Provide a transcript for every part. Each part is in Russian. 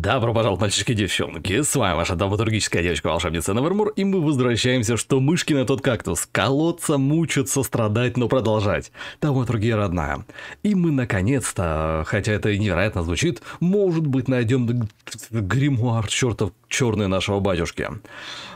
Добро пожаловать, мальчишки и девчонки, с вами ваша драматургическая девочка-волшебница Навермур, и мы возвращаемся, что мышки на тот кактус, колоться, мучатся, страдать, но продолжать. Драматургия родная. И мы наконец-то, хотя это и невероятно звучит, может быть найдем гримуар чертов черный нашего батюшки.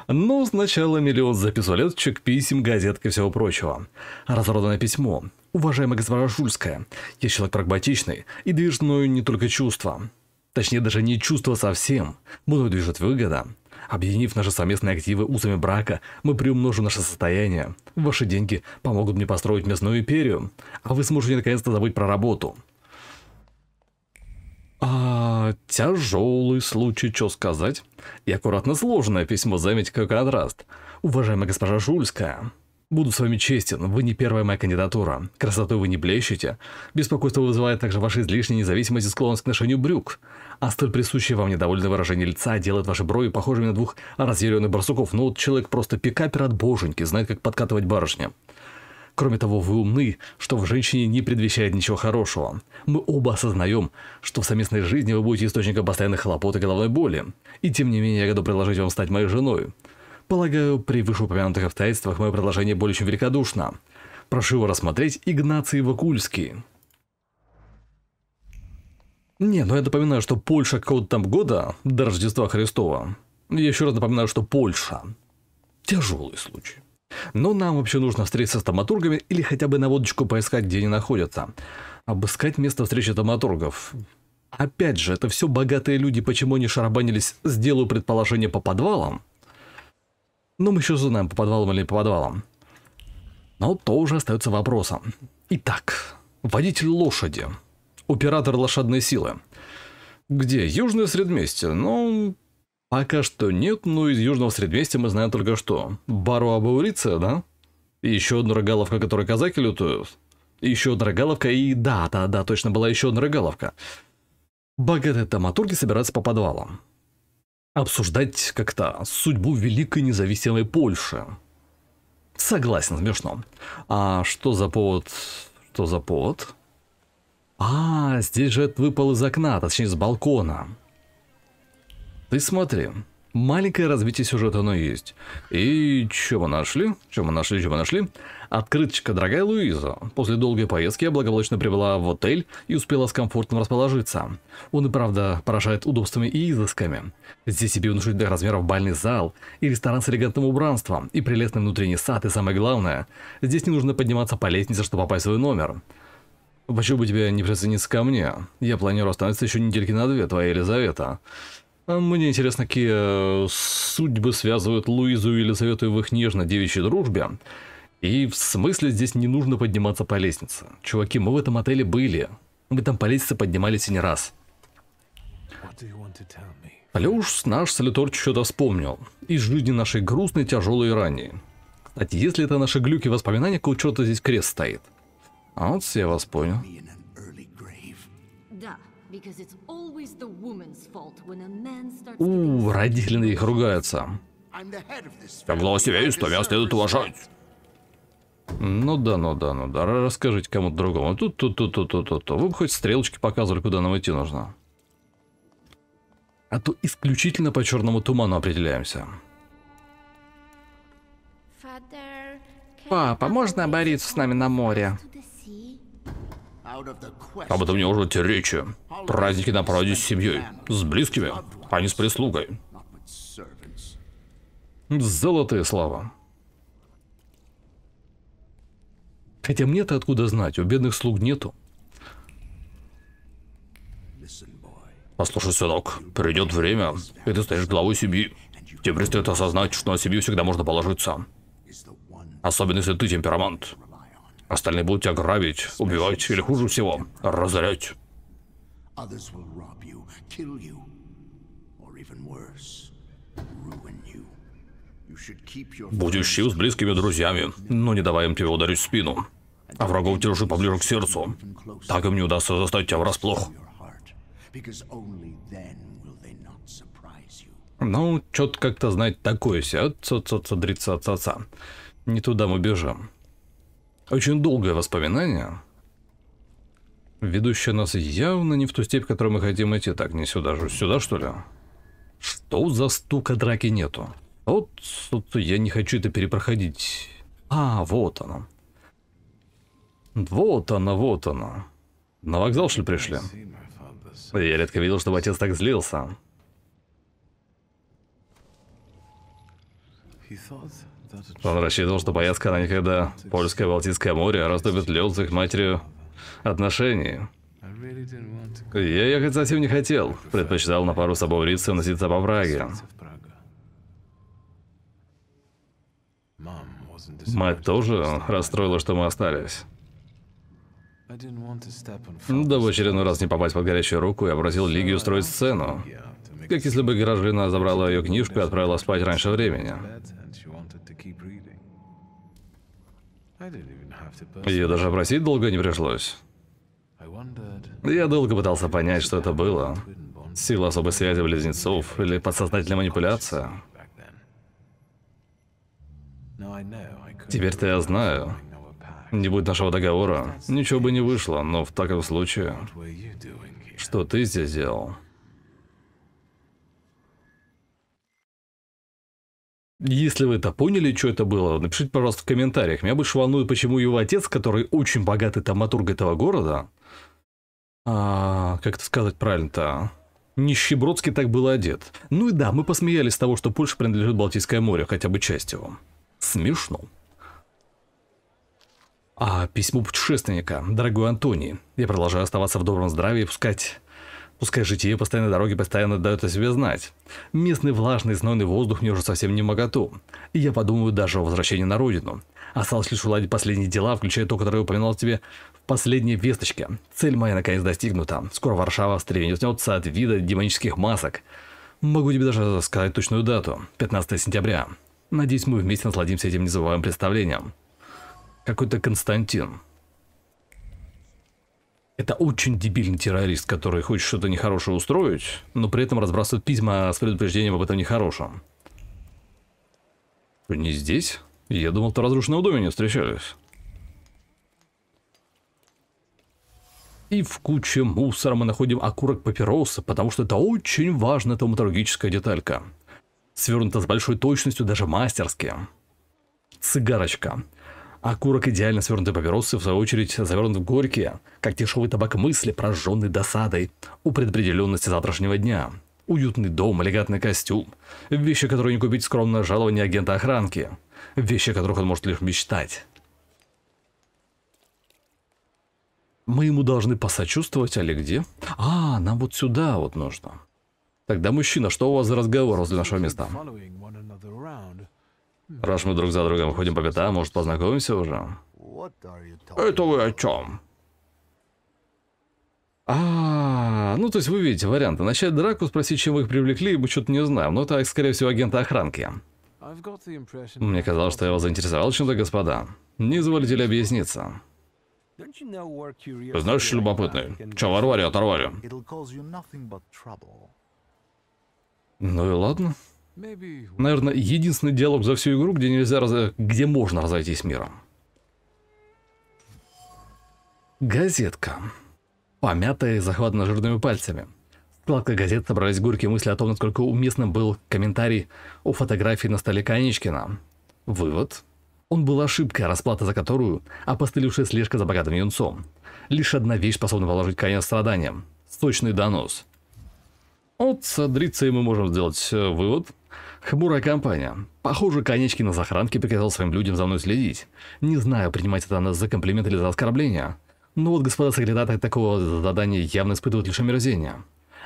Но сначала миллион записолеточек, писем, газетки и всего прочего. Разроданное письмо. Уважаемая госпожа Шульская, я человек прагматичный и движной не только чувства точнее даже не чувства совсем, будут движет выгода. Объединив наши совместные активы узами брака, мы приумножим наше состояние. Ваши деньги помогут мне построить местную империю, а вы сможете наконец-то забыть про работу. А, тяжелый случай, что сказать? И аккуратно сложное письмо, заметь, как контраст. Уважаемая госпожа Жульская, Буду с вами честен, вы не первая моя кандидатура. Красотой вы не блещете. Беспокойство вызывает также ваша излишняя независимость и склонность к ношению брюк. А столь присущее вам недовольное выражение лица делает ваши брови похожими на двух разъяренных барсуков. Но ну вот человек просто пикапер от боженьки, знает, как подкатывать барышня. Кроме того, вы умны, что в женщине не предвещает ничего хорошего. Мы оба осознаем, что в совместной жизни вы будете источником постоянных хлопот и головной боли. И тем не менее, я готов предложить вам стать моей женой. Полагаю, при вышеупомянутых обстоятельствах мое предложение более чем великодушно. Прошу его рассмотреть Игнаций Вакульский. Не, ну я напоминаю, что Польша какого-то там года до Рождества Христова. еще раз напоминаю, что Польша. Тяжелый случай. Но нам вообще нужно встретиться с томатургами или хотя бы на наводочку поискать, где они находятся. Обыскать место встречи томатургов. Опять же, это все богатые люди, почему они шарабанились, сделаю предположение по подвалам – ну мы еще узнаем, по подвалам или по подвалам. Но то уже остается вопросом. Итак, водитель лошади, оператор лошадной силы. Где? Южное Средместье. Ну, пока что нет, но из Южного Средместья мы знаем только что. Бару Абаурица, да? И еще одна рогаловка, которую казаки лютуют. И еще одна рогаловка, и да, да, да, точно была еще одна рогаловка. Богатые таматурги собираются по подвалам обсуждать как-то судьбу великой независимой Польши. Согласен, смешно. А что за повод? Что за повод? А, здесь же это выпал из окна, точнее с балкона. Ты смотри, маленькое развитие сюжета оно есть. И что мы нашли? Что мы нашли, что мы нашли? Открыточка, дорогая Луиза. После долгой поездки я благополучно прибыла в отель и успела с комфортом расположиться. Он и правда поражает удобствами и изысками. Здесь себе внушительных размеров бальный зал и ресторан с элегантным убранством, и прелестный внутренний сад, и самое главное, здесь не нужно подниматься по лестнице, чтобы попасть в свой номер. Почему бы тебе не присоединиться ко мне? Я планирую остановиться еще недельки на две, твоя Елизавета. А мне интересно, какие э, судьбы связывают Луизу и Елизавету в их нежно девичьей дружбе. И в смысле здесь не нужно подниматься по лестнице? Чуваки, мы в этом отеле были. Мы там по лестнице поднимались и не раз. Плюс наш солитор что-то вспомнил. Из жизни нашей грустной, тяжелой и ранней. Кстати, если это наши глюки воспоминания, какого черта здесь крест стоит? А вот я вас понял. У, родители на них ругаются. весь, то меня следует уважать. Ну да, ну да, ну да. Расскажите кому-то другому. Тут, тут, тут, тут, тут, тут. Вы бы хоть стрелочки показывали, куда нам идти нужно. А то исключительно по черному туману определяемся. Папа, можно Борису с нами на море? Об этом не может идти речи. Праздники на проводе с семьей, с близкими, а не с прислугой. Золотые слова. Хотя мне-то откуда знать, у бедных слуг нету. Послушай, сынок, придет время, и ты станешь главой семьи. Тебе предстоит осознать, что на семью всегда можно положиться. Особенно, если ты темперамент. Остальные будут тебя грабить, убивать или, хуже всего, разорять. Будешь щив с близкими друзьями, но не давай им тебе ударить в спину а врагов держи поближе к сердцу. Так им не удастся застать тебя врасплох. Ну, чё то как-то знать такое ся, ца ца ца дрица ца ца Не туда мы бежим. Очень долгое воспоминание, ведущее нас явно не в ту степь, в которую мы хотим идти. Так, не сюда же, сюда что ли? Что за стука драки нету? Вот, вот я не хочу это перепроходить. А, вот оно. Вот она, вот она. На вокзал, что ли, пришли? Я редко видел, чтобы отец так злился. Он рассчитывал, что поездка на никогда польское Балтийское море раздобит лед с их матерью отношений. Я ехать совсем не хотел. Предпочитал на пару с собой в Рице носиться по Праге. Мать тоже расстроила, что мы остались. Ну, дабы в очередной раз не попасть под горячую руку, и просил Лиги устроить сцену. Как если бы Гражина забрала ее книжку и отправила спать раньше времени. Ее даже просить долго не пришлось. Я долго пытался понять, что это было. Сила особой связи близнецов или подсознательная манипуляция. Теперь-то я знаю. Не будет нашего договора, ничего бы не вышло, но в таком случае... Что ты здесь делал? Если вы это поняли, что это было, напишите, пожалуйста, в комментариях. Меня больше волнует, почему его отец, который очень богатый томатург этого города, а, как это сказать правильно-то, нищебродски так был одет. Ну и да, мы посмеялись с того, что Польша принадлежит Балтийское море, хотя бы часть его. Смешно. А письмо путешественника. Дорогой Антоний, я продолжаю оставаться в добром здравии и пускать Пускай житие постоянной дороги постоянно дает о себе знать. Местный влажный знойный воздух мне уже совсем не моготу. И я подумаю даже о возвращении на родину. Осталось лишь уладить последние дела, включая то, которое я упоминал тебе в последней весточке. Цель моя наконец достигнута. Скоро Варшава встряхнется от вида демонических масок. Могу тебе даже сказать точную дату. 15 сентября. Надеюсь, мы вместе насладимся этим незабываемым представлением. Какой-то Константин. Это очень дебильный террорист, который хочет что-то нехорошее устроить, но при этом разбрасывает письма с предупреждением об этом нехорошем. Не здесь? Я думал, в разрушенном доме не встречались. И в куче мусора мы находим окурок папироса, потому что это очень важная томатологическая деталька. Свернута с большой точностью, даже мастерски. Цигарочка. Окурок а идеально свернутый папиросы, в свою очередь, завернут в горькие, как дешевый табак мысли, прожженный досадой у предопределенности завтрашнего дня. Уютный дом, элегантный костюм. Вещи, которые не купить скромное жалование агента охранки. Вещи, о которых он может лишь мечтать. Мы ему должны посочувствовать, Олег, где? А, нам вот сюда вот нужно. Тогда, мужчина, что у вас за разговор возле нашего места? Раз мы друг за другом ходим по пятам, может, познакомимся уже? Это вы о чем? А, ну то есть вы видите варианты. Начать драку, спросить, чем вы их привлекли, и мы что-то не знаем. Но так, скорее всего, агента охранки. Мне казалось, что я вас заинтересовал чем-то, господа. Не изволите ли объясниться? Знаешь, любопытный, чё Варваре оторвали? Ну и ладно. Наверное, единственный диалог за всю игру, где нельзя, раз... где можно разойтись миром. Газетка. Помятая и захватана жирными пальцами. Складка газет собрались горькие мысли о том, насколько уместным был комментарий о фотографии на столе Канечкина. Вывод. Он был ошибкой, расплата за которую – опостылевшая слежка за богатым юнцом. Лишь одна вещь способна положить конец страданиям – сочный донос – от Садрицы мы можем сделать э, вывод. Хмурая компания. Похоже, конечки на захранке приказал своим людям за мной следить. Не знаю, принимать это она за комплимент или за оскорбление. Но вот господа секретарь такого задания явно испытывают лишь омерзение.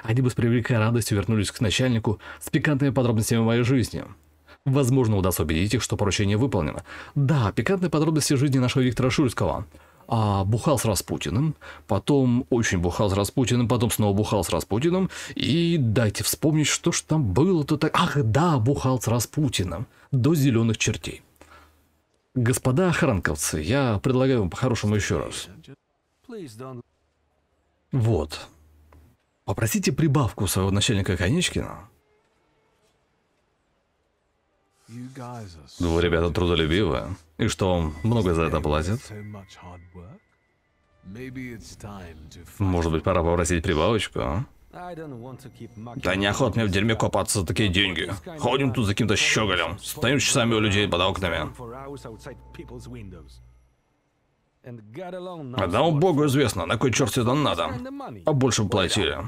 Они бы с превеликой радостью вернулись к начальнику с пикантными подробностями моей жизни. Возможно, удастся убедить их, что поручение выполнено. Да, пикантные подробности жизни нашего Виктора Шульского – а, бухал с Распутиным, потом очень бухал с Распутиным, потом снова бухал с Распутиным, и дайте вспомнить, что ж там было-то так. Ах, да, бухал с Распутиным до зеленых чертей. Господа охранковцы, я предлагаю вам по-хорошему еще раз. Вот. Попросите прибавку своего начальника Конечкина, вы, ребята, трудолюбивы, и что вам много за это платят? Может быть, пора попросить прибавочку? А? Да неохот мне в дерьме копаться за такие деньги. Ходим тут за каким-то щеголем, стоим часами у людей под окнами. Одному богу известно, на кой черт это надо. А больше бы платили.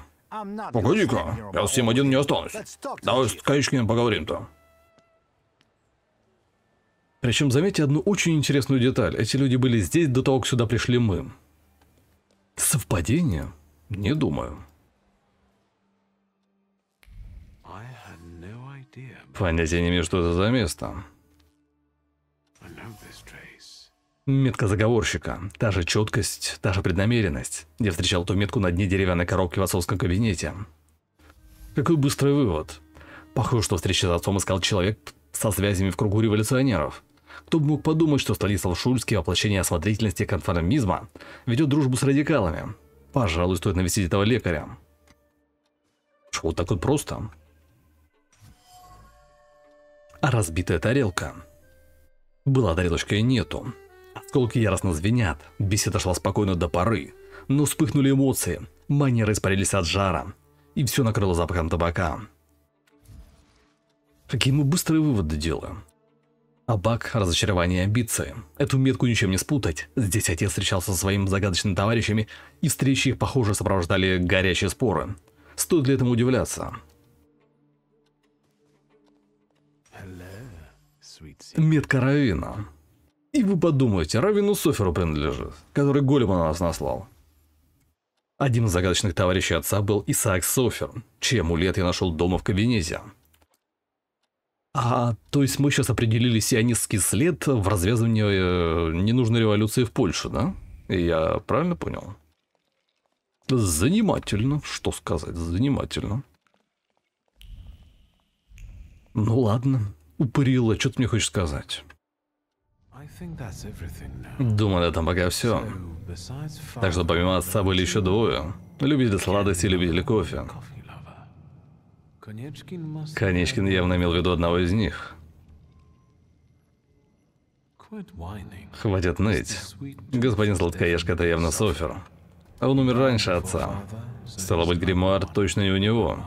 Погоди-ка, я с всем один не останусь. Давай с Каечкиным поговорим-то. Причем заметьте одну очень интересную деталь. Эти люди были здесь до того, как сюда пришли мы. Совпадение? Не думаю. Понятия не имею, что это за место. Метка заговорщика. Та же четкость, та же преднамеренность. Я встречал эту метку на дне деревянной коробки в отцовском кабинете. Какой быстрый вывод. Похоже, что встреча с отцом искал человек со связями в кругу революционеров. Кто бы мог подумать, что столица Алшульский – воплощение осмотрительности и конформизма, ведет дружбу с радикалами. Пожалуй, стоит навестить этого лекаря. Шоу так вот просто. А разбитая тарелка. Была тарелочка и нету. Осколки яростно звенят. Беседа шла спокойно до поры. Но вспыхнули эмоции. Манеры испарились от жара. И все накрыло запахом табака. Какие мы быстрые выводы делаем. Абак, разочарование и амбиции. Эту метку ничем не спутать. Здесь отец встречался со своими загадочными товарищами, и встречи их, похоже, сопровождали горячие споры. Стоит ли этому удивляться? Метка Равина. И вы подумаете, Равину Соферу принадлежит, который голема на нас наслал. Одним из загадочных товарищей отца был Исаак Софер, чей лет я нашел дома в кабинете. А, то есть мы сейчас определили сионистский след в развязывании э, ненужной революции в Польше, да? Я правильно понял? Занимательно, что сказать, занимательно. Ну ладно, упырила, что ты мне хочешь сказать? Думаю, это пока все. Так что помимо отца были еще двое. Любители сладости и любители кофе. Конечкин явно имел в виду одного из них. Хватит ныть. Господин Сладкоежка – это явно Софер. А он умер раньше отца. Стало быть, гримуар точно не у него.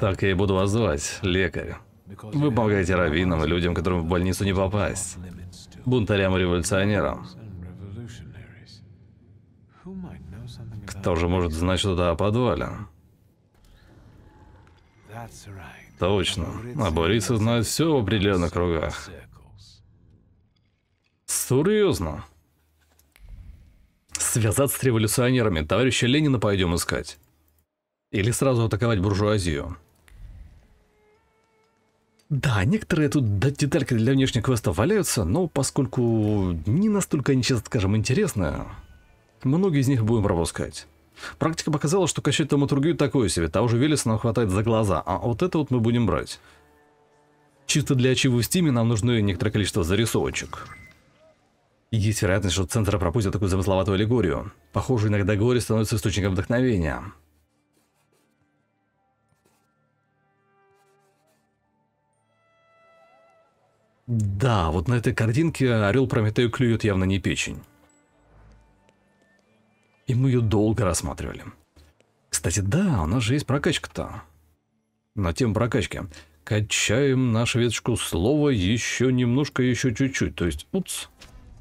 Так я и буду вас звать, лекарь. Вы помогаете раввинам и людям, которым в больницу не попасть. Бунтарям и революционерам. Кто же может знать что-то о подвале? Точно. А Борис знает все в определенных кругах. Серьезно? Связаться с революционерами, товарища Ленина пойдем искать. Или сразу атаковать буржуазию. Да, некоторые тут детальки для внешних квестов валяются, но поскольку не настолько они, честно скажем, интересны, многие из них будем пропускать. Практика показала, что качать драматургию такое себе, того же Велеса нам хватает за глаза, а вот это вот мы будем брать. Чисто для ачивы в стиме нам нужно некоторое количество зарисовочек. Есть вероятность, что центр пропустит такую замысловатую аллегорию. Похоже, иногда горе становится источником вдохновения. Да, вот на этой картинке орел Прометею клюет явно не печень. И мы ее долго рассматривали. Кстати, да, у нас же есть прокачка-то. На тем прокачки. Качаем нашу веточку слова еще немножко, еще чуть-чуть. То есть, уц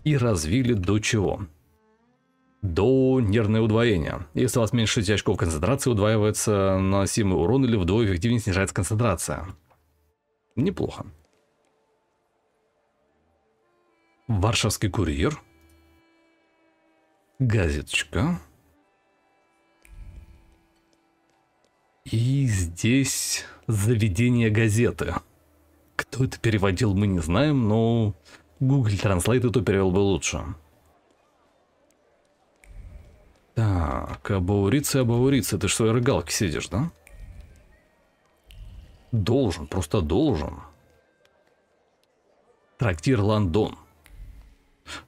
И развили до чего? До нервное удвоение. Если у вас меньше 6 очков концентрации, удваивается наносимый урон или вдвое эффективнее снижается концентрация. Неплохо. Варшавский курьер газеточка. И здесь заведение газеты. Кто это переводил, мы не знаем, но Google Translate это перевел бы лучше. Так, абаурица, абаурица, ты что, в рыгалки сидишь, да? Должен, просто должен. Трактир Лондон.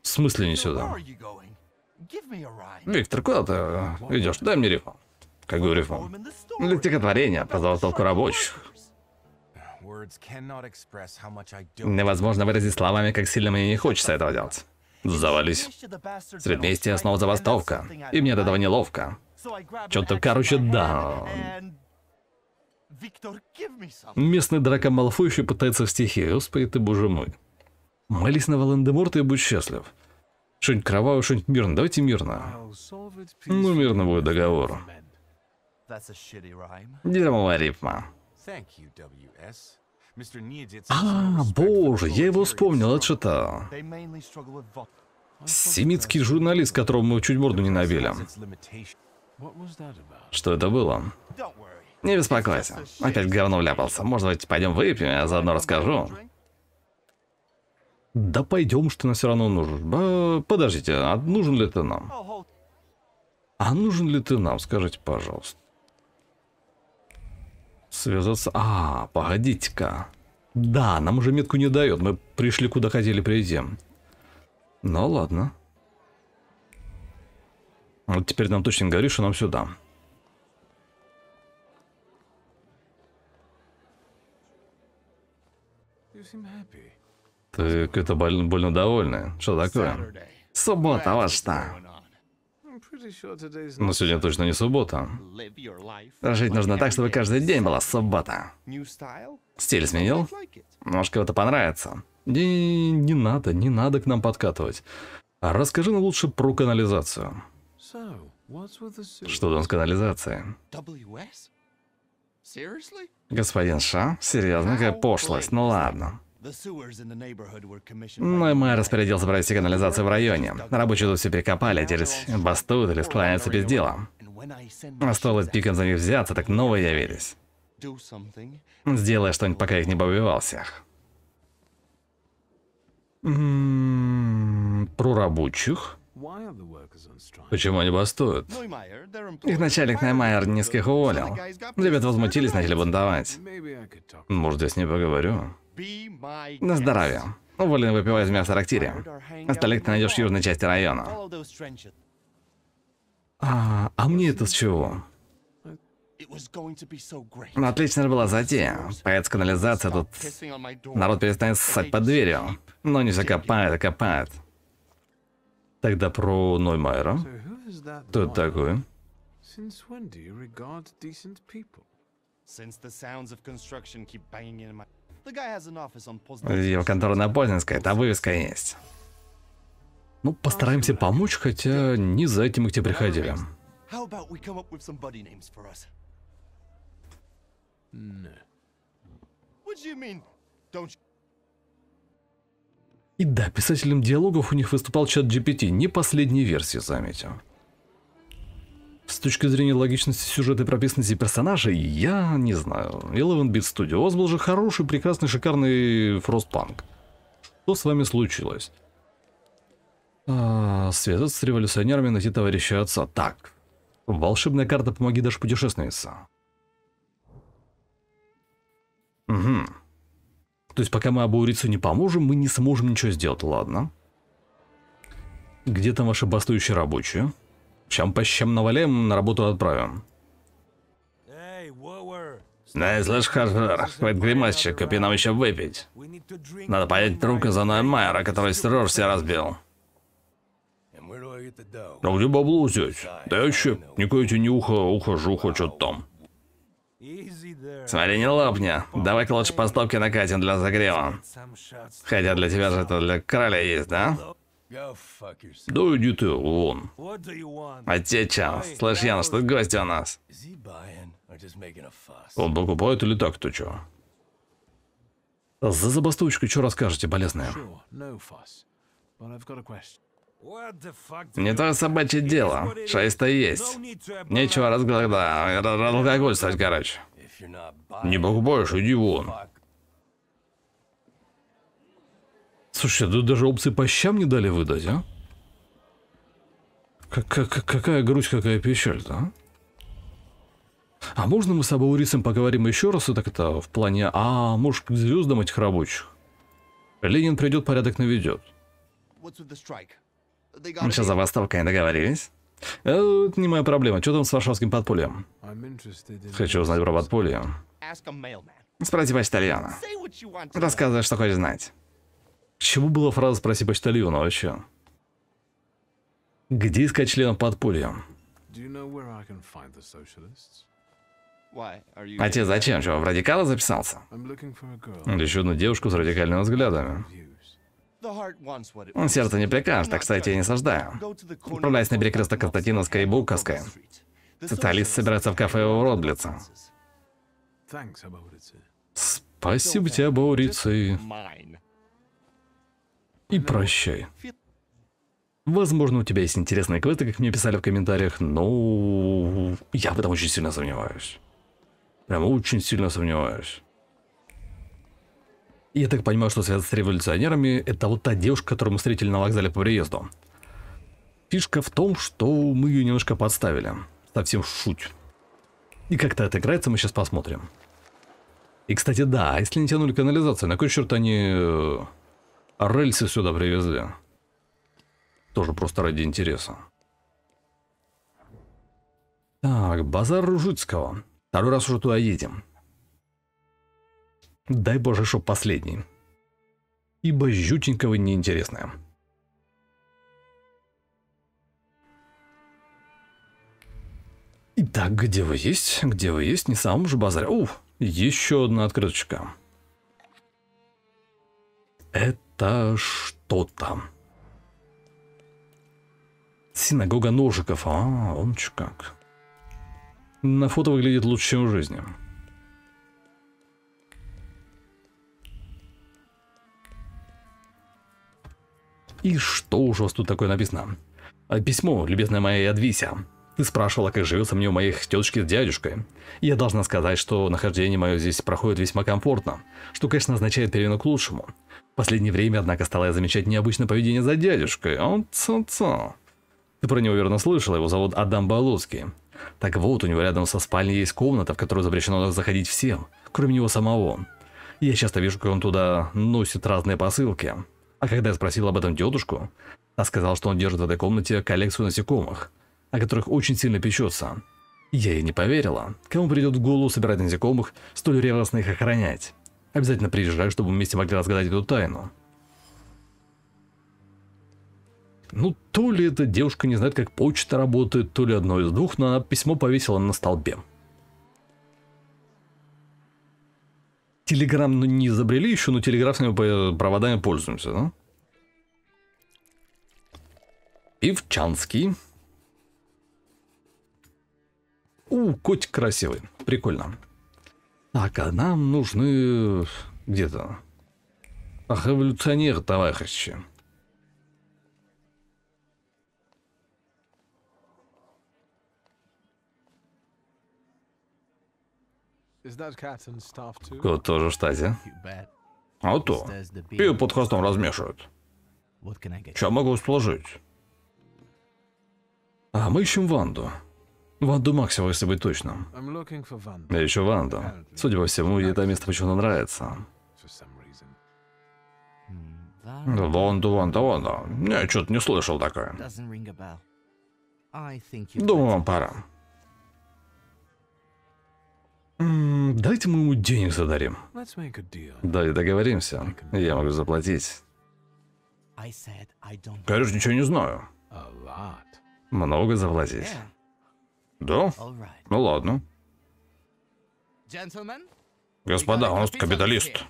В смысле не сюда? Виктор, куда ты э, идешь? Дай мне рифму. Какую рифму? Для стихотворения, пожалуйста, толку рабочих. Невозможно выразить словами, как сильно мне не хочется этого делать. Завались. Среднестия снова забастовка. И мне от этого неловко. что то короче, да. Местный драка Малфой еще пытается в стихе. Господи ты, боже мой. Молись на Волан-де-Морта и будь счастлив. Что-нибудь кровавое, что-нибудь мирно. Давайте мирно. Ну, мирно будет договор. Дерьмовая рифма. А, боже, я его вспомнил, это что-то. Семитский журналист, которого мы чуть морду не набили. Что это было? Не беспокойся. Опять говно вляпался. Может быть, пойдем выпьем, я заодно расскажу. Да пойдем, что нас все равно нужен. Подождите, а нужен ли ты нам? А нужен ли ты нам, скажите, пожалуйста. Связаться... А, погодите-ка. Да, нам уже метку не дает. Мы пришли куда хотели прийти. Ну ладно. Вот теперь нам точно говоришь, что нам сюда. You seem happy. Ты какой-то больно, больно довольный. Что такое? Суббота, вот что. Но ну, сегодня точно не суббота. Жить нужно так, чтобы каждый день была суббота. Стиль сменил? Может, кого-то понравится. Не, не надо, не надо к нам подкатывать. А расскажи нам лучше про канализацию. Что там с канализацией? Господин Ша? Серьезно, какая пошлость, ну ладно. Мой мэр распорядился провести канализацию в районе. Рабочие тут все перекопали, делись бастуют или склоняются без дела. А стоило пиком за них взяться, так новые явились. Сделай что-нибудь, пока их не побивал всех. М-м-м, про рабочих? Почему они бастуют? Их начальник Наймайер низких уволил. Ребята возмутились, начали бунтовать. Может, я с ней поговорю? На здоровье. Уволен выпивай из мяса рактире. Остальных ты найдешь в южной части района. А, а мне это с чего? Ну, отлично же была затея. Появится канализация, тут народ перестанет ссать под дверью. Но не все а копает. Тогда про Ноймайера. Кто это такой? Since его контора на Познанской, там вывеска есть. Ну, постараемся помочь, хотя не за этим мы к тебе приходили. Ну. И да, писателем диалогов у них выступал чат GPT, не последней версии, заметил. С точки зрения логичности сюжета и прописанности персонажей, я не знаю. Eleven Bit Studio. У вас был же хороший, прекрасный, шикарный Frostpunk. Что с вами случилось? А, связаться с революционерами, найти товарища отца. Так. Волшебная карта «Помоги даже путешественнице». Угу. То есть пока мы Абаурицу не поможем, мы не сможем ничего сделать, ладно. Где там ваши бастующие рабочие? Чем по чем навалим, на работу отправим. Да, слышь, Харжар, хватит гримасчик, купи нам еще выпить. Надо понять трюка за Ноя Майера, который стерор все разбил. А где бабло взять? Да я еще никакой не ухо, ухожу, что-то там. Смотри, не лопни. Давай-ка лучше поставки накатим для загрева. Хотя для тебя же это для короля есть, да? Да иди ты вон. Отеча, а слышь, Янос, тут гости у нас. Он покупает или так, то чё? За забастовочку что расскажете, болезная? Не то собачье дело. шесть есть. Нечего разглада... алкоголь стать, короче. Не покупаешь, иди вон. Слушай, тут даже опции по щам не дали выдать, а? Как, как, какая грудь, какая печаль-то, а? а можно мы с Абаурисом поговорим еще раз, и так это в плане, а может к звездам этих рабочих? Ленин придет, порядок наведет. Ну, сейчас за вас толкаем, договорились? Это не моя проблема. Что там с варшавским подпольем? Хочу узнать про подполье. Спроси почтальона. Рассказывай, что хочешь знать. К чему была фраза «спроси почтальона» вообще? Где искать члена подполья? Отец, зачем? Чего, в радикалы записался? Еще одну девушку с радикальными взглядами. Сердце не прикажет, так кстати я не саждаю. Отправляйся на перекресток Константиновской с Буковской. Социалисты собирается в кафе у Родлица. Спасибо тебе, Баурицы и прощай. Возможно, у тебя есть интересные квесты, как мне писали в комментариях, но я в этом очень сильно сомневаюсь. Прям очень сильно сомневаюсь. И я так понимаю, что связано с революционерами, это вот та девушка, которую мы встретили на вокзале по приезду. Фишка в том, что мы ее немножко подставили. Совсем шуть. И как-то отыграется, мы сейчас посмотрим. И, кстати, да, а если не тянули канализацию, на какой черт они... Э, а рельсы сюда привезли. Тоже просто ради интереса. Так, базар Ружицкого. Второй раз уже туда едем. Дай боже, чтоб последний. Ибо жутенького неинтересное. Итак, где вы есть? Где вы есть? Не самом же базаре. Уф, еще одна открыточка. Это это что там? Синагога ножиков. А, он чё как. На фото выглядит лучше, чем в жизни. И что уж у вас тут такое написано? А, письмо, любезная моя Ядвися. Ты спрашивала, как живется мне у моих тетушки с дядюшкой. Я должна сказать, что нахождение мое здесь проходит весьма комфортно, что, конечно, означает перемену к лучшему. Последнее время, однако, стала я замечать необычное поведение за дядюшкой. Он цо-цо. Ты про него верно слышала, его зовут Адам Балуцкий. Так вот, у него рядом со спальней есть комната, в которую запрещено заходить всем, кроме него самого. Я часто вижу, как он туда носит разные посылки. А когда я спросил об этом дедушку, та сказал, что он держит в этой комнате коллекцию насекомых, о которых очень сильно печется. Я ей не поверила. Кому придет в голову собирать насекомых, столь ревностно их охранять? Обязательно приезжай, чтобы вместе могли разгадать эту тайну. Ну, то ли эта девушка не знает, как почта работает, то ли одно из двух, но она письмо повесила на столбе. Телеграм ну, не изобрели еще, но телеграфными проводами пользуемся, да? Певчанский. У, котик красивый. Прикольно. Так, а нам нужны э, где-то революционеры, товарищи. Кот тоже в штате. А то. Пиво под хвостом размешивают. Что могу сложить? А мы ищем Ванду. Ванду Максиму, если быть точным. Я ищу Ванду. Судя по всему, ей это место почему-то нравится. Ванду, Ванда, Ванда. Я что-то не слышал такое. Думаю, вам пора. Дайте мы ему денег задарим. Да, и договоримся. Я могу заплатить. Короче, ничего не знаю. Много заплатить. Да? Ну ладно. Господа, он нас капиталист.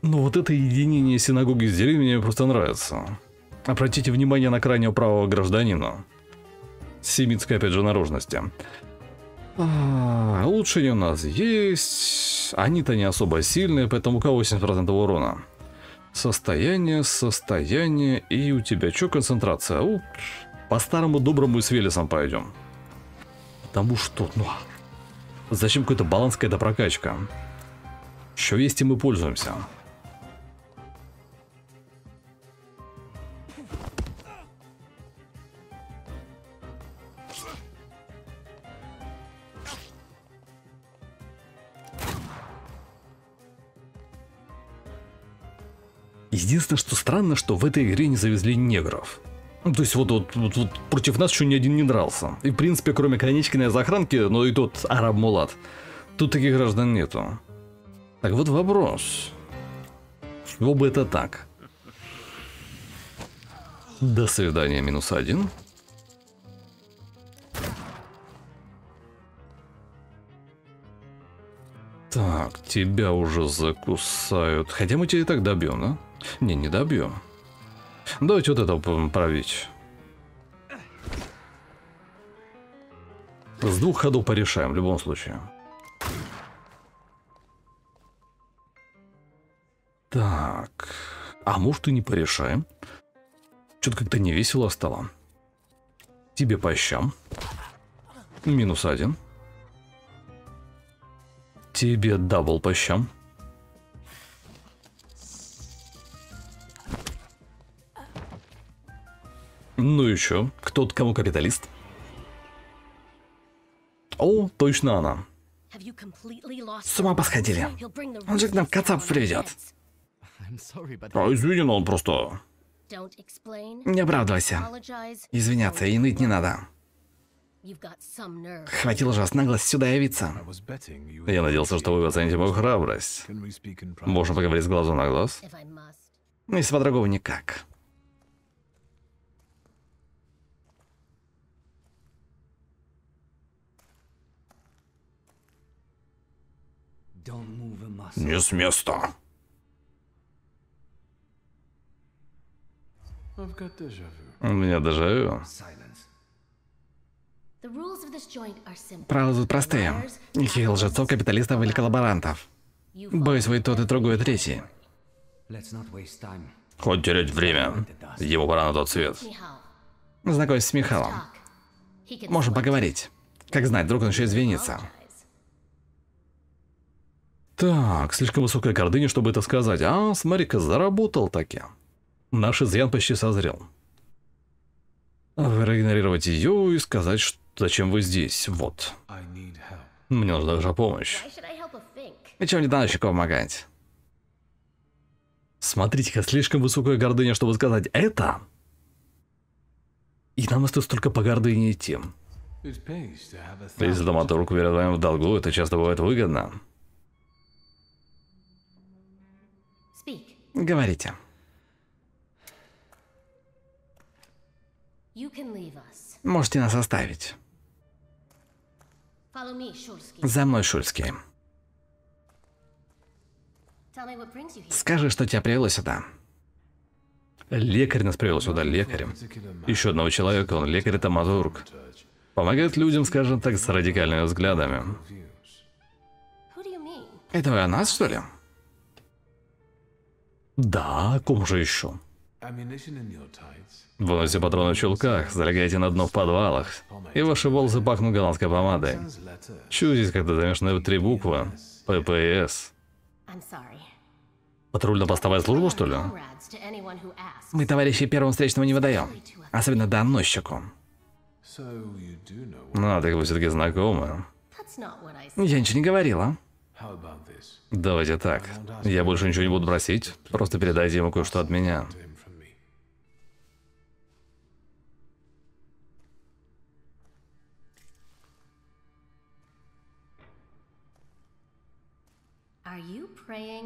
Ну вот это единение синагоги с деревней мне просто нравится. Обратите внимание на крайне правого гражданина. Семитской, опять же, наружности. А, улучшение у нас есть. Они-то не особо сильные, поэтому у кого 80% урона. Состояние, состояние и у тебя что концентрация? У, по старому доброму и с Велесом пойдем. Потому что, ну, зачем какой-то баланс, какая-то прокачка? Еще есть и мы пользуемся. Единственное, что странно, что в этой игре не завезли негров. Ну, то есть вот, вот, вот, вот против нас еще ни один не дрался. И в принципе, кроме Конечкина из охранки, но и тот араб Мулат. Тут таких граждан нету. Так вот вопрос. Чего бы это так? До свидания, минус один. Так, тебя уже закусают. Хотя мы тебя и так добьем, да? Не, не добьем. Давайте вот это править. С двух ходов порешаем в любом случае. Так. А может и не порешаем. Что-то как-то не весело стало. Тебе по щам. Минус один. Тебе дабл по щам. Ну еще, кто -то, кому капиталист? О, точно она. С ума посходили. Он же к нам кота приведет. А извини, но он просто... Не оправдывайся. Извиняться и ныть не надо. Хватило же вас наглость сюда явиться. Я надеялся, что вы оцените мою храбрость. Можно поговорить с глазу на глаз? Если по-другому никак. Не с места. У меня дежавю. Правила тут простые. Никаких лжецов, капиталистов или коллаборантов. Боюсь, вы тот и другой третий. Хоть терять время. Его пора на тот свет. Знакомься с Михалом. Можем поговорить. Как знать, вдруг он еще извинится. Так, слишком высокая гордыня, чтобы это сказать. А, смотри-ка, заработал таки. Наш изъян почти созрел. Проигнорировать ее и сказать, что зачем вы здесь, вот. Мне нужна ваша помощь. И чем не надо помогать? Смотрите-ка, слишком высокая гордыня, чтобы сказать это. И нам остается только по гордыне идти. Если доматург перед вами в долгу, это часто бывает выгодно. Говорите. Можете нас оставить. За мной, Шульский. Скажи, что тебя привело сюда. Лекарь нас привел сюда лекарем. Еще одного человека, он лекарь Тамазург. Помогает людям, скажем так, с радикальными взглядами. Это вы о нас, что ли? Да, о ком же еще? Вы носите патроны в чулках, залегаете на дно в подвалах, и ваши волосы пахнут голландской помадой. Чудись, когда замешаны три буквы. ППС. Патрульно-постовая служба, что ли? Мы товарищи первым встречному не выдаем. Особенно доносчику. Ну, а так вы все-таки знакомы. Я ничего не говорила. Давайте так. Я больше ничего не буду просить. Просто передайте ему кое-что от меня.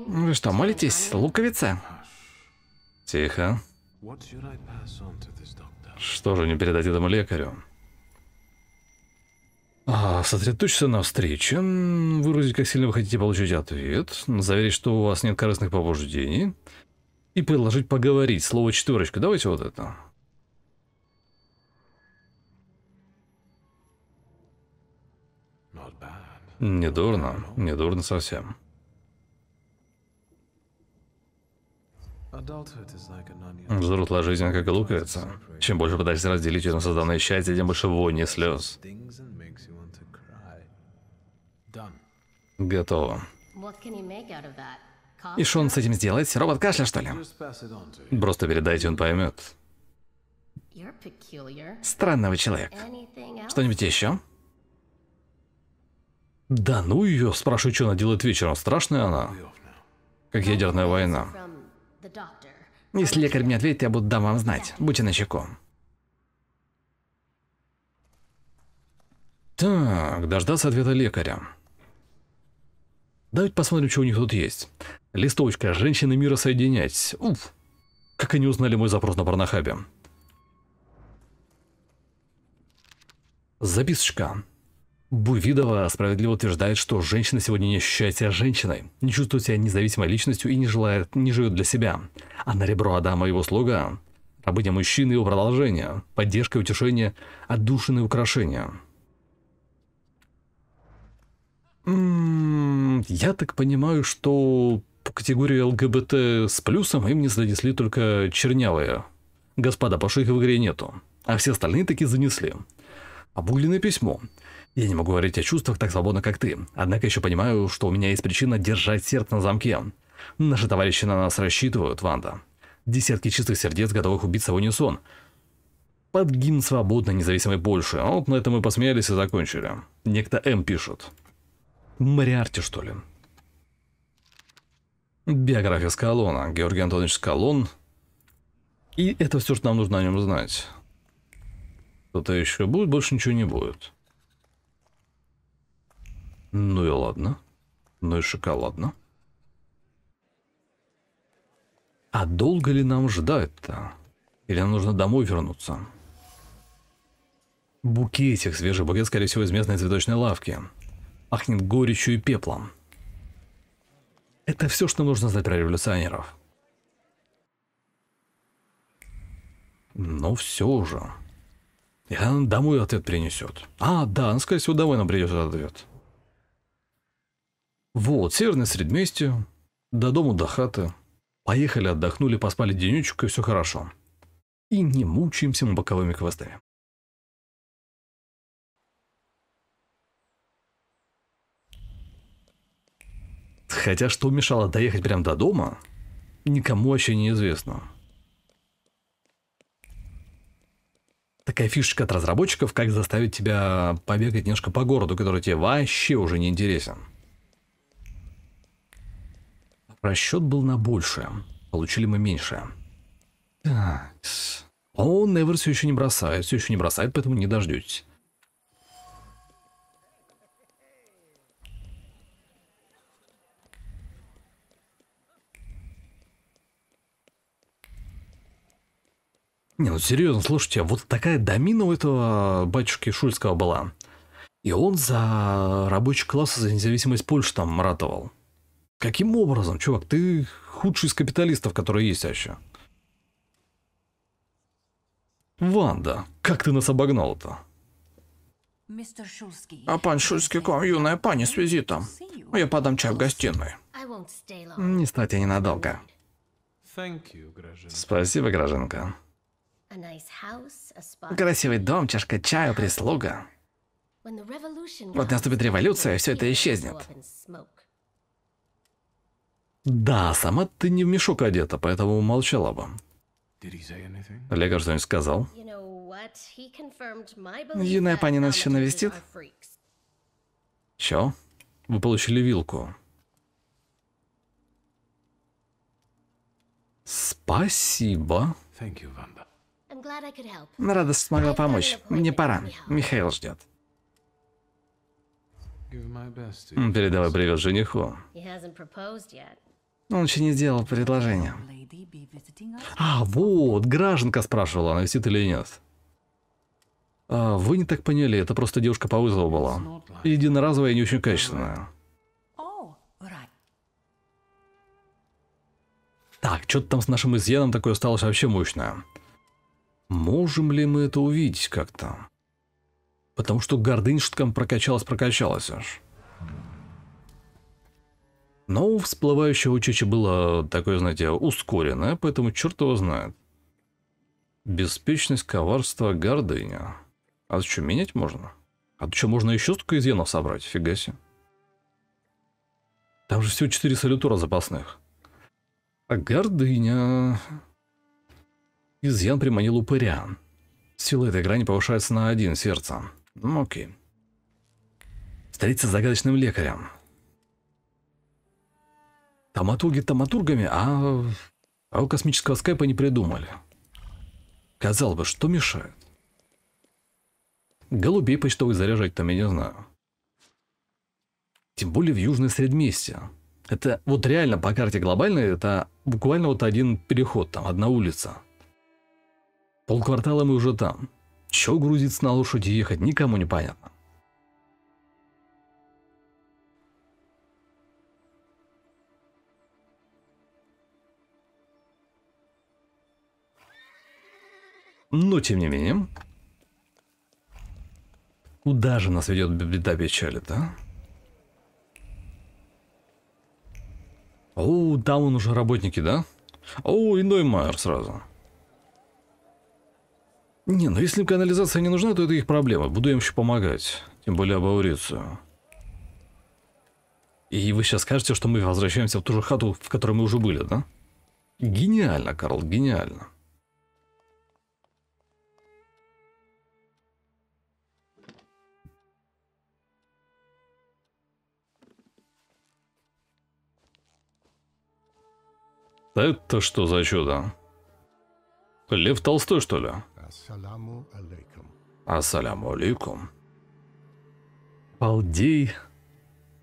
Вы что, молитесь, луковица? Тихо. Что же не передать этому лекарю? А, сосредоточься на встрече, выразить, как сильно вы хотите получить ответ, заверить, что у вас нет корыстных побуждений, и предложить поговорить. Слово четверочка. Давайте вот это. Недурно, недурно совсем. Взрослая жизнь как и лукавица. Чем больше пытаешься разделить этим созданное счастье, тем больше вони слез. Готово. И что он с этим сделает? Робот кашля, что ли? Просто передайте, он поймет. Странного человека. Что-нибудь еще? Да ну ее, спрашиваю, что она делает вечером. Страшная она. Как ядерная война. Если лекарь мне ответит, я буду дам вам знать. Будьте начеку. Так, дождаться ответа лекаря. Давайте посмотрим, что у них тут есть. Листовочка «Женщины мира соединять». Уф, как они узнали мой запрос на барнахабе. Записочка. Буйвидова справедливо утверждает, что женщина сегодня не ощущает себя женщиной, не чувствует себя независимой личностью и не желает, не живет для себя. А на ребро Адама его слуга – рабыня мужчины и его продолжение, поддержка и утешение, отдушины украшения. М-м, я так понимаю, что по категории ЛГБТ с плюсом им не занесли только чернявые. Господа, пошли их в игре нету. А все остальные таки занесли. Обугленное письмо. Я не могу говорить о чувствах так свободно, как ты. Однако еще понимаю, что у меня есть причина держать сердце на замке. Наши товарищи на нас рассчитывают, Ванда. Десятки чистых сердец, готовых убиться в унисон. Под гимн свободно независимой Польши. А вот на этом мы посмеялись и закончили. Некто М пишет. Мариарти, что ли? Биография Скалона. Георгий Антонович Скалон. И это все, что нам нужно о нем знать. Кто-то еще будет, больше ничего не будет. Ну и ладно. Ну и шоколадно. А долго ли нам ждать-то? Или нам нужно домой вернуться? Букетик свежий букет, скорее всего, из местной цветочной лавки. Пахнет горечью и пеплом. Это все, что нужно знать про революционеров. Но ну, все же. И она домой ответ принесет. А, да, она, скорее всего, домой нам придет этот ответ. Вот, северное средместье, до дому, до хаты. Поехали, отдохнули, поспали денечек, и все хорошо. И не мучаемся мы боковыми квестами. Хотя что мешало доехать прямо до дома, никому вообще неизвестно. Такая фишечка от разработчиков, как заставить тебя побегать немножко по городу, который тебе вообще уже не интересен. Расчет был на большее. Получили мы меньше. Так. О, Невер все еще не бросает, все еще не бросает, поэтому не дождетесь. Не, ну серьезно, слушайте, а вот такая домина у этого батюшки Шульского была. И он за рабочий класс, за независимость Польши там ратовал. Каким образом, чувак? Ты худший из капиталистов, которые есть вообще. Ванда, как ты нас обогнал-то? А пан Шульский к вам, юная пани, с визитом. Я подам чай в гостиной. Не стать я ненадолго. Спасибо, Граженка. Красивый дом, чашка чая, прислуга. Вот наступит революция, и все это исчезнет. Да, сама ты не в мешок одета, поэтому молчала бы. Лекарь что-нибудь сказал? Юная панина еще навестит? Че, Вы получили вилку. Спасибо. Рада, что смогла помочь. Мне пора. Михаил ждет. Передавай привет жениху. Но он еще не сделал предложение. А, вот, гражданка спрашивала, она висит или нет. А, вы не так поняли, это просто девушка по вызову была. Единоразовая и не очень качественная. Так, что-то там с нашим изъяном такое стало вообще мощное. Можем ли мы это увидеть как-то? Потому что гордынь шуткам прокачалась-прокачалась аж. Но у всплывающего Чичи было такое, знаете, ускоренное, поэтому черт его знает. Беспечность, коварство, гордыня. А что, менять можно? А что, можно еще столько изъянов собрать? Фига себе. Там же всего 4 салютора запасных. А гордыня... Изъян приманил упыря. Сила этой грани повышается на один сердце. Ну, окей. Столица с загадочным лекарем. Таматурги таматургами, а, а у космического скайпа не придумали. Казалось бы, что мешает? Голубей почтовый заряжать там, я не знаю. Тем более в Южной Средместье. Это вот реально по карте глобальной, это буквально вот один переход там, одна улица. Полквартала мы уже там. Чего грузиться на лошади ехать, никому не понятно. Но тем не менее. Куда же нас ведет беда печали да? О, там он уже работники, да? О, иной майор сразу. Не, ну если им канализация не нужна, то это их проблема. Буду им еще помогать. Тем более обаурицию. И вы сейчас скажете, что мы возвращаемся в ту же хату, в которой мы уже были, да? Гениально, Карл, гениально. А это что за чудо? Лев Толстой, что ли? Ассаляму алейкум. Ассаляму алейкум. Палдей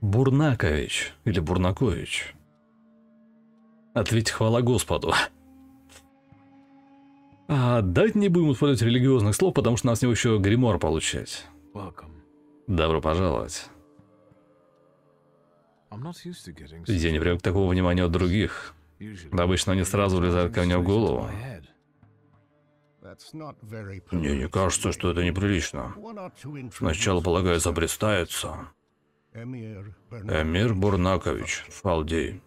Бурнакович или Бурнакович. Ответь хвала Господу. А дать не будем использовать религиозных слов, потому что нас него еще гримор получать. Welcome. Добро пожаловать. Я не привык к такому вниманию от других. Обычно они сразу влезают ко мне в голову. Мне не кажется, что это неприлично. Сначала полагается представиться. Эмир Бурнакович, Фалдей.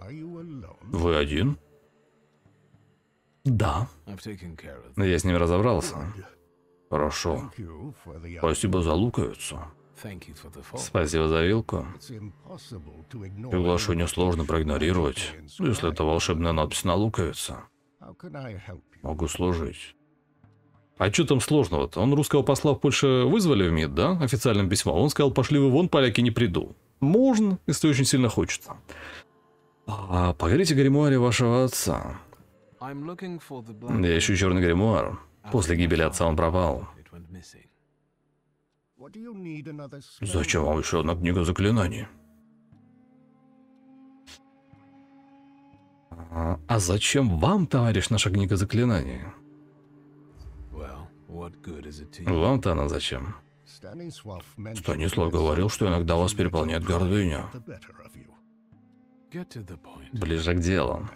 Вы один? Да. Я с ними разобрался. Хорошо. Спасибо за луковицу. Спасибо за вилку. Приглашение сложно проигнорировать, ну, если это волшебная надпись на луковице. Могу служить. А что там сложного-то? Он русского посла в Польше вызвали в МИД, да? Официальным письмом. Он сказал, пошли вы вон, поляки, не приду. Можно, если очень сильно хочется. А, поверите гримуаре вашего отца. Я ищу черный гримуар. После гибели отца он пропал. Зачем вам еще одна книга заклинаний? А, а зачем вам, товарищ, наша книга заклинаний? Вам-то она зачем? Станислав говорил, что иногда вас переполняет гордыня. Ближе к делу.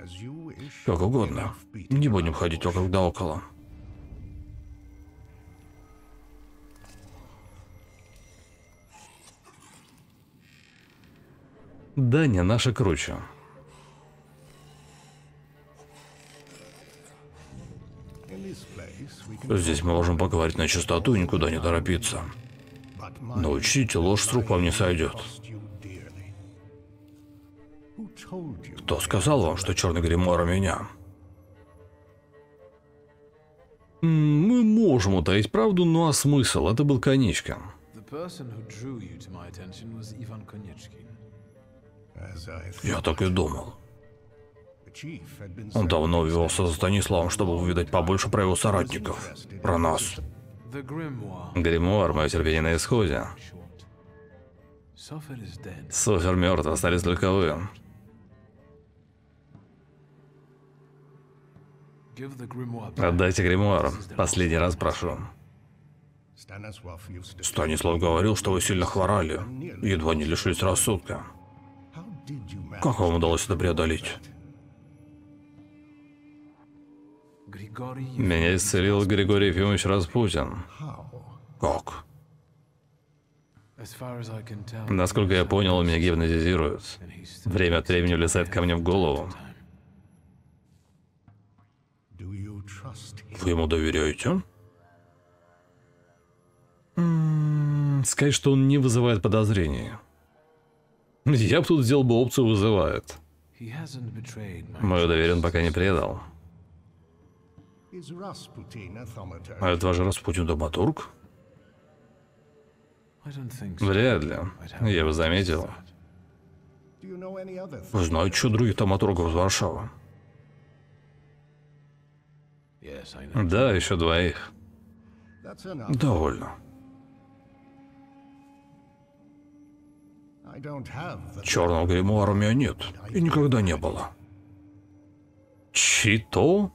Как угодно. Не будем ходить вокруг да около. Даня наша круче. Здесь мы можем поговорить на чистоту и никуда не торопиться. Но учтите, ложь с рук не сойдет. Кто сказал вам, что черный гримуар у меня? Мы можем утаить правду, ну а смысл? Это был Конечкин. Я так и думал. Он давно велся за Станиславом, чтобы увидать побольше про его соратников, про нас. Гримуар, мое терпение на исходе. Софер мертв, остались только вы. Отдайте гримуар. Последний раз прошу. Станислав говорил, что вы сильно хворали, едва не лишились рассудка. Как вам удалось это преодолеть? Меня исцелил Григорий Ефимович Распутин. Как? Насколько я понял, меня гипнотизируют. Время от времени влезает ко мне в голову. Вы ему доверяете? М сказать, что он не вызывает подозрений. Я бы тут сделал бы опцию вызывают. Мое доверен пока не предал. А это же Распутин Драматург? Вряд ли. Я бы заметил. Вы знаете, что других томатургов из Варшавы? Да, еще двоих. Довольно. Черного грима армия нет и никогда не было. Чито?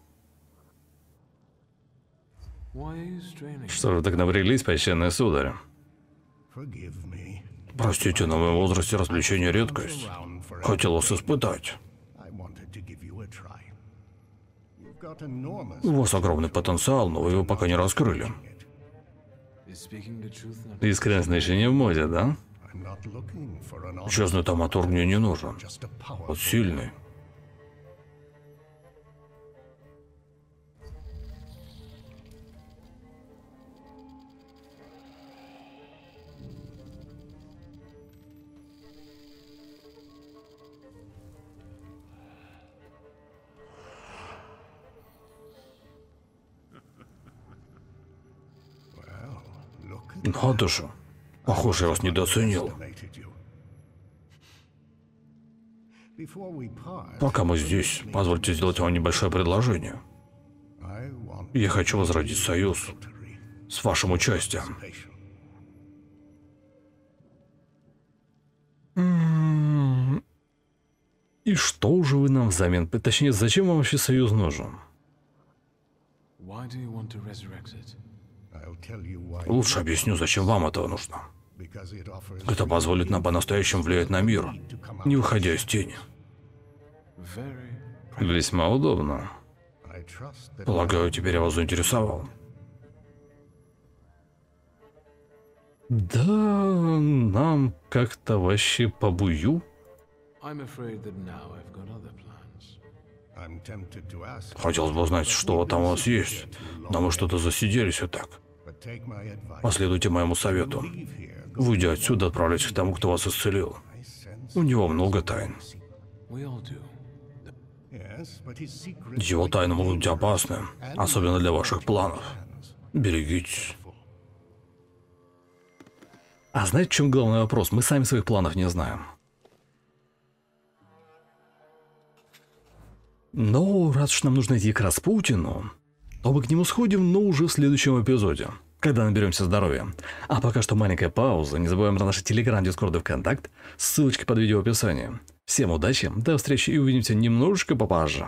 Что вы так набрелись, почтенный сударь? Простите, на моем возрасте развлечение редкость. Хотелось испытать. У вас огромный потенциал, но вы его пока не раскрыли. Искренность еще не в моде, да? Честно, Томатор мне не нужен. Вот сильный. Ну Надо же. Похоже, я вас недооценил. Пока мы здесь, позвольте сделать вам небольшое предложение. Я хочу возродить союз с вашим участием. М-м-м. И что же вы нам взамен? Точнее, зачем вам вообще союз нужен? Лучше объясню, зачем вам этого нужно. Это позволит нам по-настоящему влиять на мир, не выходя из тени. Весьма удобно. Полагаю, теперь я вас заинтересовал. Да, нам как-то вообще побую. Хотелось бы узнать, что там у вас есть, но мы что-то засиделись и так. Последуйте моему совету. Выйдя отсюда, отправляйтесь к тому, кто вас исцелил. У него много тайн. Его тайны могут быть опасны, особенно для ваших планов. Берегитесь. А знаете, в чем главный вопрос? Мы сами своих планов не знаем. Но раз уж нам нужно идти к Распутину, то мы к нему сходим, но уже в следующем эпизоде когда наберемся здоровья. А пока что маленькая пауза. Не забываем про наши Телеграм, Дискорд и ВКонтакт. Ссылочки под видео в описании. Всем удачи, до встречи и увидимся немножечко попозже.